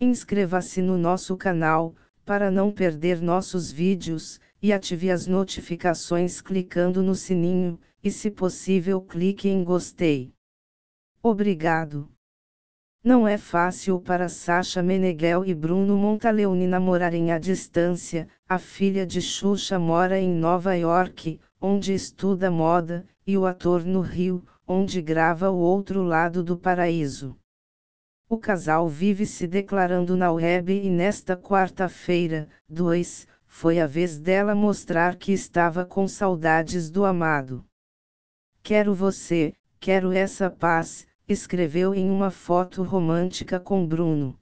Inscreva-se no nosso canal, para não perder nossos vídeos, e ative as notificações clicando no sininho, e se possível clique em gostei. Obrigado. Não é fácil para Sasha Meneghel e Bruno Montaleone namorarem à distância, a filha de Xuxa mora em Nova York, onde estuda moda, e o ator no Rio, onde grava O Outro Lado do Paraíso. O casal vive se declarando na web e nesta quarta-feira, 2, foi a vez dela mostrar que estava com saudades do amado. Quero você, quero essa paz, escreveu em uma foto romântica com Bruno.